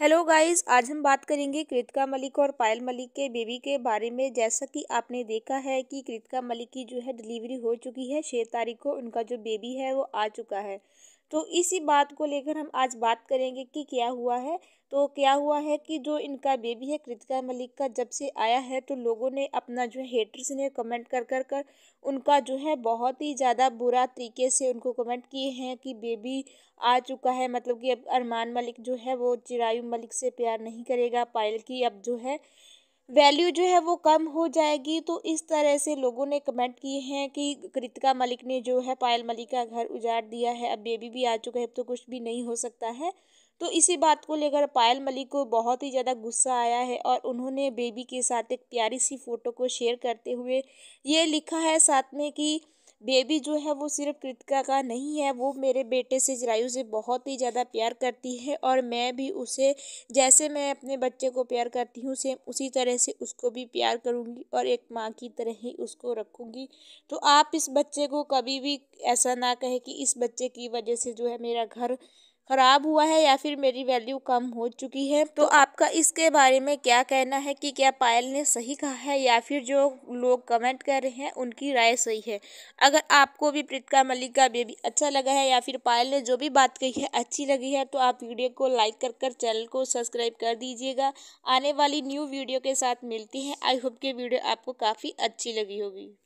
hello guys आज हम बात करेंगे कृतिका मलिक और पायल मलिक के बेबी के बारे में जैसा कि आपने देखा है कि कृतिका मलिक की जो है डिलीवरी हो चुकी है छः तारीख को उनका जो बेबी है वो आ चुका है तो इसी बात को लेकर हम आज बात करेंगे कि क्या हुआ है तो क्या हुआ है कि जो इनका बेबी है कृतिका मलिक का जब से आया है तो लोगों ने अपना जो है हेटर्स ने कमेंट कर कर कर उनका जो है बहुत ही ज़्यादा बुरा तरीके से उनको कमेंट किए हैं कि बेबी आ चुका है मतलब कि अब अरमान मलिक जो है वो चिरायु मलिक से प्यार नहीं करेगा पायल की अब जो है वैल्यू जो है वो कम हो जाएगी तो इस तरह से लोगों ने कमेंट किए हैं कि कृतिका मलिक ने जो है पायल मलिक का घर उजाड़ दिया है अब बेबी भी आ चुका है अब तो कुछ भी नहीं हो सकता है तो इसी बात को लेकर पायल मलिक को बहुत ही ज़्यादा गुस्सा आया है और उन्होंने बेबी के साथ एक प्यारी सी फ़ोटो को शेयर करते हुए ये लिखा है साथ में कि बेबी जो है वो सिर्फ कृतिका का नहीं है वो मेरे बेटे से जरायु से बहुत ही ज़्यादा प्यार करती है और मैं भी उसे जैसे मैं अपने बच्चे को प्यार करती हूँ सेम उसी तरह से उसको भी प्यार करूँगी और एक माँ की तरह ही उसको रखूँगी तो आप इस बच्चे को कभी भी ऐसा ना कहे कि इस बच्चे की वजह से जो है मेरा घर ख़राब हुआ है या फिर मेरी वैल्यू कम हो चुकी है तो आपका इसके बारे में क्या कहना है कि क्या पायल ने सही कहा है या फिर जो लोग कमेंट कर रहे हैं उनकी राय सही है अगर आपको भी प्रीतिका मलिक का बेबी अच्छा लगा है या फिर पायल ने जो भी बात कही है अच्छी लगी है तो आप वीडियो को लाइक कर कर चैनल को सब्सक्राइब कर दीजिएगा आने वाली न्यू वीडियो के साथ मिलती है आई होप कि वीडियो आपको काफ़ी अच्छी लगी होगी